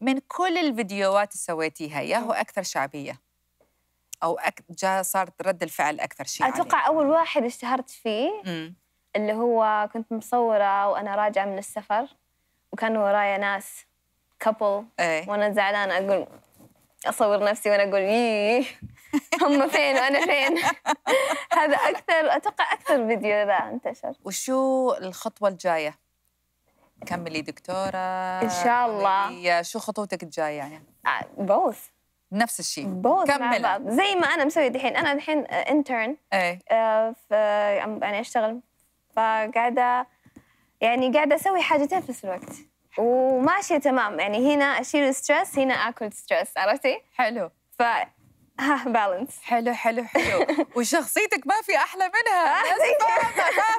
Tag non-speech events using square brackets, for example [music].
من كل الفيديوهات اللي سويتيها يا هو اكثر شعبيه او أك... جاء صارت رد الفعل اكثر شيء اتوقع عليك. اول واحد اشتهرت فيه مم. اللي هو كنت مصوره وانا راجعه من السفر وكان ورايا ناس كابل ايه؟ وانا زعلانه اقول اصور نفسي وانا اقول يي هم فين وانا فين [laughs] هذا اكثر اتوقع اكثر فيديو ذا انتشر وشو الخطوه الجايه كملي دكتوره ان شاء الله آه، شو خطوتك الجايه يعني؟ بوث آه، نفس الشيء بوث كمل زي ما انا مسويه دحين انا دحين انترن آه، ايه يعني انا اشتغل فقاعده يعني قاعده اسوي حاجتين في نفس الوقت وماشيه تمام يعني هنا اشيل ستريس هنا اكل ستريس عرفتي؟ حلو ف ها بالانس حلو حلو حلو [laughs] وشخصيتك ما في احلى منها [laughs]